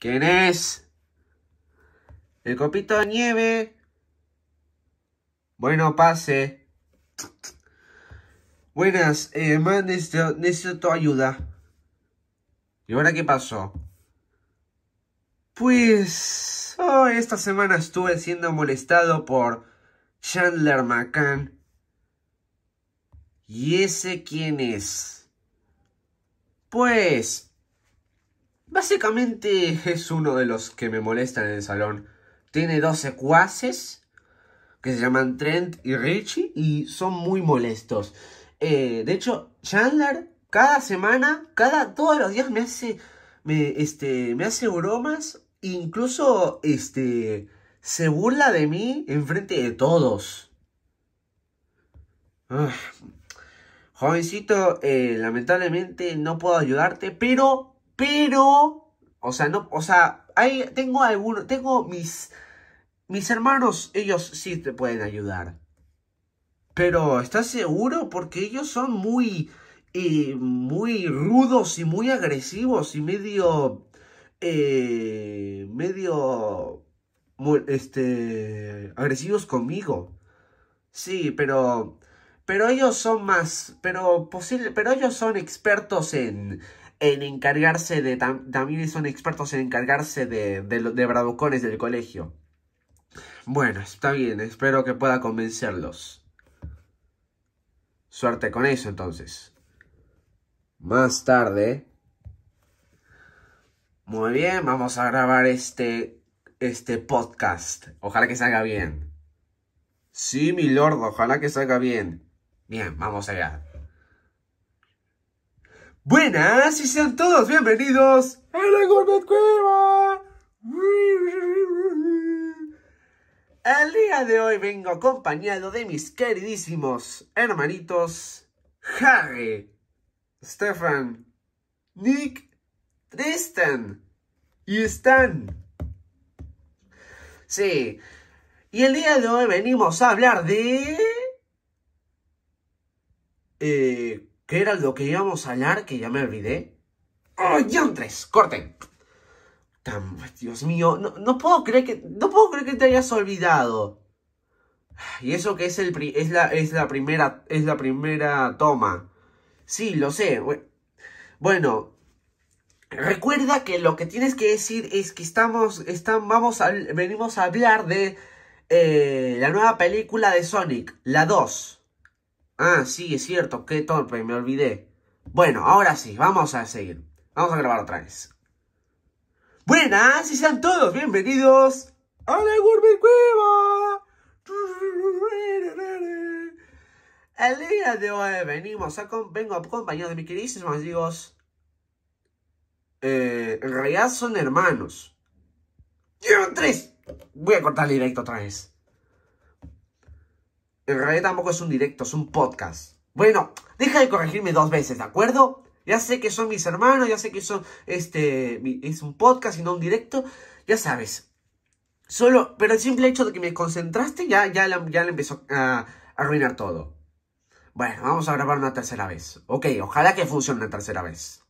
¿Quién es? El copito de nieve. Bueno, pase. Buenas, eh, necesito, tu ayuda. ¿Y ahora qué pasó? Pues... Oh, esta semana estuve siendo molestado por Chandler McCann. ¿Y ese quién es? Pues... Básicamente es uno de los que me molestan en el salón. Tiene dos secuaces que se llaman Trent y Richie y son muy molestos. Eh, de hecho, Chandler cada semana, cada todos los días me hace me este me hace bromas, incluso este se burla de mí en frente de todos. Ah, jovencito, eh, lamentablemente no puedo ayudarte, pero pero, o sea, no, o sea, hay, tengo algunos, tengo mis, mis hermanos, ellos sí te pueden ayudar. Pero, ¿estás seguro? Porque ellos son muy, eh, muy rudos y muy agresivos y medio, eh, medio, este, agresivos conmigo. Sí, pero, pero ellos son más, pero posible, pero ellos son expertos en, en encargarse de, también son expertos en encargarse de, de, de del colegio. Bueno, está bien, espero que pueda convencerlos. Suerte con eso entonces. Más tarde. Muy bien, vamos a grabar este, este podcast. Ojalá que salga bien. Sí, mi lord, ojalá que salga bien. Bien, vamos allá. Buenas y sean todos bienvenidos a la Gourmet Cueva. El día de hoy vengo acompañado de mis queridísimos hermanitos Harry, Stefan, Nick, Tristan y Stan. Sí, y el día de hoy venimos a hablar de... Eh, ¿Qué era lo que íbamos a hablar que ya me olvidé? ¡Oh, tres! ¡Corten! Tan, pues, Dios mío, no, puedo creer que, no puedo creer que te hayas olvidado. Y eso que es, el, es, la, es, la, primera, es la primera toma. Sí, lo sé. Bueno, recuerda que lo que tienes que decir es que estamos, están, vamos a, venimos a hablar de eh, la nueva película de Sonic, la 2. Ah, sí, es cierto, qué torpe, me olvidé. Bueno, ahora sí, vamos a seguir. Vamos a grabar otra vez. Buenas y sean todos bienvenidos a la Gourmet Cueva. El día de hoy venimos a con, vengo acompañado de mis queridísimos amigos. Eh, en realidad son hermanos. Llevan tres. Voy a cortar directo otra vez. En realidad tampoco es un directo, es un podcast. Bueno, deja de corregirme dos veces, ¿de acuerdo? Ya sé que son mis hermanos, ya sé que son, este, es un podcast y no un directo, ya sabes. Solo, pero el simple hecho de que me concentraste ya, ya, ya empezó a, arruinar todo. Bueno, vamos a grabar una tercera vez. Ok, ojalá que funcione una tercera vez.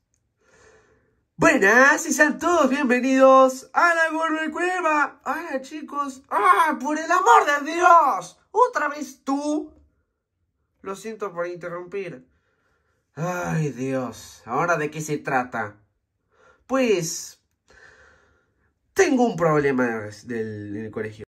Buenas y sean todos bienvenidos a la Gourmet Cueva. Hola chicos. ¡Ah, por el amor de Dios! Otra vez tú. Lo siento por interrumpir. Ay, Dios. ¿Ahora de qué se trata? Pues... Tengo un problema del, del colegio.